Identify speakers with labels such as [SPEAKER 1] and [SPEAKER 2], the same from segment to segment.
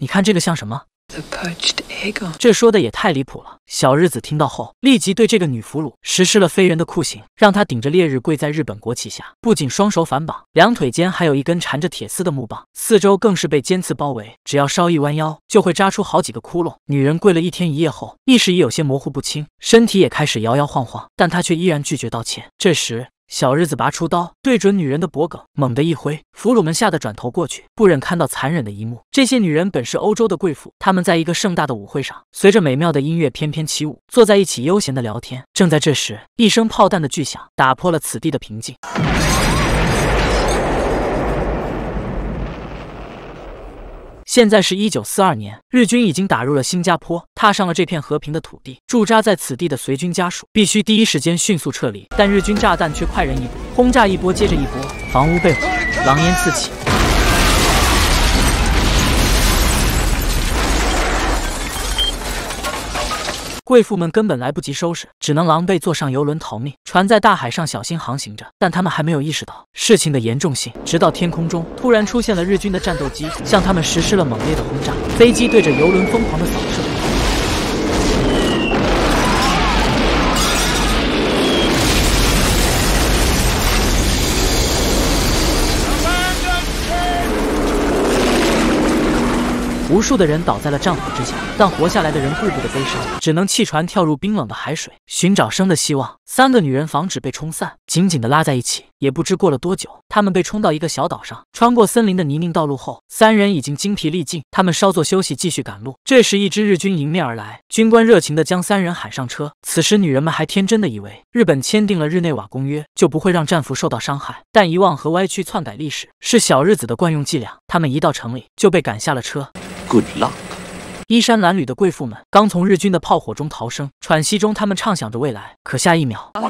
[SPEAKER 1] 你看这个像什么？这说的也太离谱了。小日子听到后，立即对这个女俘虏实施了非人的酷刑，让她顶着烈日跪在日本国旗下，不仅双手反绑，两腿间还有一根缠着铁丝的木棒，四周更是被尖刺包围，只要稍一弯腰就会扎出好几个窟窿。女人跪了一天一夜后，意识已有些模糊不清，身体也开始摇摇晃晃，但她却依然拒绝道歉。这时，小日子拔出刀，对准女人的脖颈，猛地一挥，俘虏们吓得转头过去，不忍看到残忍的一幕。这些女人本是欧洲的贵妇，她们在一个盛大的舞会上，随着美妙的音乐翩翩起舞，坐在一起悠闲的聊天。正在这时，一声炮弹的巨响打破了此地的平静。现在是一九四二年，日军已经打入了新加坡，踏上了这片和平的土地。驻扎在此地的随军家属必须第一时间迅速撤离，但日军炸弹却快人一步，轰炸一波接着一波，房屋被毁，狼烟四起。贵妇们根本来不及收拾，只能狼狈坐上游轮逃命。船在大海上小心航行着，但他们还没有意识到事情的严重性，直到天空中突然出现了日军的战斗机，向他们实施了猛烈的轰炸。飞机对着游轮疯狂的扫射。无数的人倒在了战火之下，但活下来的人顾不得悲伤，只能弃船跳入冰冷的海水，寻找生的希望。三个女人防止被冲散，紧紧的拉在一起。也不知过了多久，他们被冲到一个小岛上，穿过森林的泥泞道路后，三人已经精疲力尽。他们稍作休息，继续赶路。这时，一支日军迎面而来，军官热情的将三人喊上车。此时，女人们还天真的以为日本签订了日内瓦公约，就不会让战俘受到伤害。但遗忘和歪曲篡改历史是小日子的惯用伎俩。他们一到城里，就被赶下了车。good luck。衣衫褴褛的贵妇们刚从日军的炮火中逃生，喘息中，他们畅想着未来。可下一秒，啊！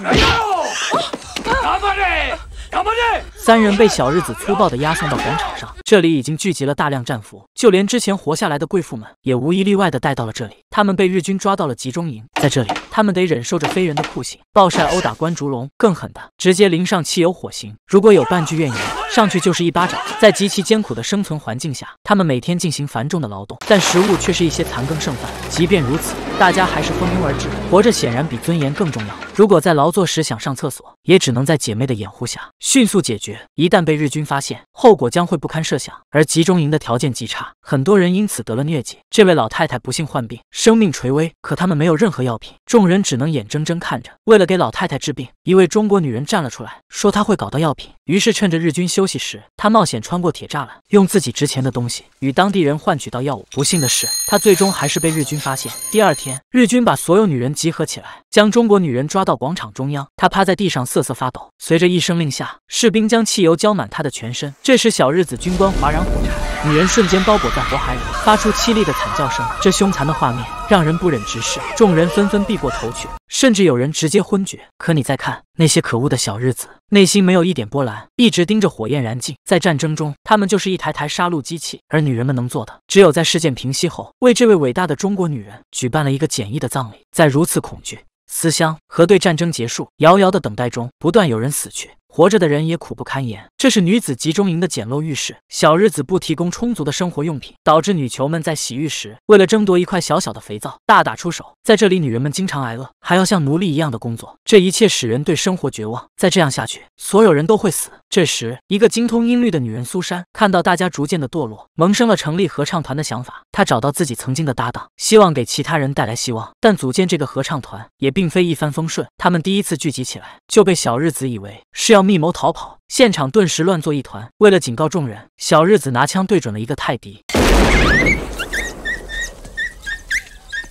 [SPEAKER 1] 三人被小日子粗暴的押送到广场上，这里已经聚集了大量战俘，就连之前活下来的贵妇们也无一例外的带到了这里。他们被日军抓到了集中营，在这里，他们得忍受着非人的酷刑，暴晒、殴打、关竹笼，更狠的直接淋上汽油火刑。如果有半句怨言，上去就是一巴掌。在极其艰苦的生存环境下，他们每天进行繁重的劳动，但食物却是一些残羹剩饭。即便如此，大家还是蜂拥而至，活着显然比尊严更重要。如果在劳作时想上厕所，也只能在姐妹的掩护下迅速解决。一旦被日军发现，后果将会不堪设想。而集中营的条件极差，很多人因此得了疟疾。这位老太太不幸患病，生命垂危，可他们没有任何药品，众人只能眼睁睁看着。为了给老太太治病，一位中国女人站了出来，说她会搞到药品。于是趁着日军休息时，她冒险穿过铁栅栏，用自己值钱的东西与当地人换取到药物。不幸的是，她最终还是被日军发现。第二天，日军把所有女人集合起来，将中国女人抓到广场中央，她趴在地上。四瑟瑟发抖。随着一声令下，士兵将汽油浇满他的全身。这时，小日子军官哗然火柴，女人瞬间包裹在火海里，发出凄厉的惨叫声。这凶残的画面让人不忍直视，众人纷纷避过头去，甚至有人直接昏厥。可你再看那些可恶的小日子，内心没有一点波澜，一直盯着火焰燃尽。在战争中，他们就是一台台杀戮机器，而女人们能做的，只有在事件平息后，为这位伟大的中国女人举办了一个简易的葬礼。在如此恐惧。思乡和对战争结束，遥遥的等待中，不断有人死去。活着的人也苦不堪言。这是女子集中营的简陋浴室，小日子不提供充足的生活用品，导致女囚们在洗浴时为了争夺一块小小的肥皂大打出手。在这里，女人们经常挨饿，还要像奴隶一样的工作。这一切使人对生活绝望。再这样下去，所有人都会死。这时，一个精通音律的女人苏珊看到大家逐渐的堕落，萌生了成立合唱团的想法。她找到自己曾经的搭档，希望给其他人带来希望。但组建这个合唱团也并非一帆风顺。他们第一次聚集起来，就被小日子以为是要。要密谋逃跑，现场顿时乱作一团。为了警告众人，小日子拿枪对准了一个泰迪，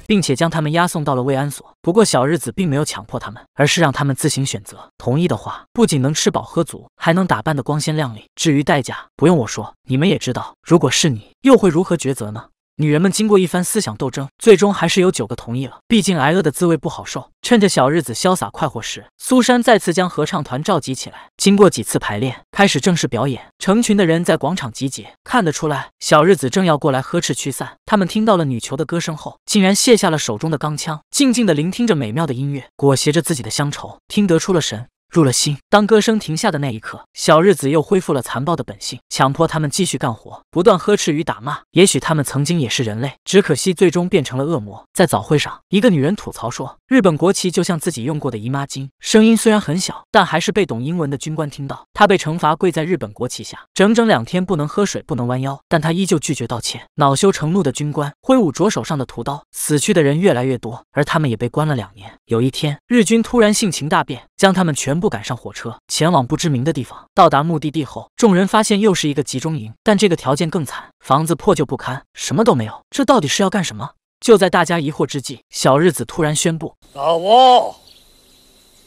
[SPEAKER 1] 并且将他们押送到了慰安所。不过，小日子并没有强迫他们，而是让他们自行选择。同意的话，不仅能吃饱喝足，还能打扮的光鲜亮丽。至于代价，不用我说，你们也知道。如果是你，又会如何抉择呢？女人们经过一番思想斗争，最终还是有九个同意了。毕竟挨饿的滋味不好受。趁着小日子潇洒快活时，苏珊再次将合唱团召集起来。经过几次排练，开始正式表演。成群的人在广场集结，看得出来，小日子正要过来呵斥驱散他们。听到了女囚的歌声后，竟然卸下了手中的钢枪，静静的聆听着美妙的音乐，裹挟着自己的乡愁，听得出了神。入了心。当歌声停下的那一刻，小日子又恢复了残暴的本性，强迫他们继续干活，不断呵斥与打骂。也许他们曾经也是人类，只可惜最终变成了恶魔。在早会上，一个女人吐槽说：“日本国旗就像自己用过的姨妈巾。”声音虽然很小，但还是被懂英文的军官听到。她被惩罚跪在日本国旗下，整整两天不能喝水，不能弯腰，但她依旧拒绝道歉。恼羞成怒的军官挥舞着手上的屠刀。死去的人越来越多，而他们也被关了两年。有一天，日军突然性情大变，将他们全部。不敢上火车，前往不知名的地方。到达目的地后，众人发现又是一个集中营，但这个条件更惨，房子破旧不堪，什么都没有。这到底是要干什么？就在大家疑惑之际，小日子突然宣布：“大王，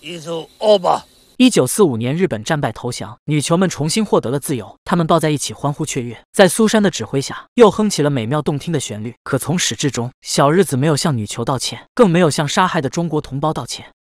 [SPEAKER 1] 伊是一九四五年，日本战败投降，女囚们重新获得了自由，他们抱在一起欢呼雀跃，在苏珊的指挥下，又哼起了美妙动听的旋律。可从始至终，小日子没有向女囚道歉，更没有向杀害的中国同胞道歉。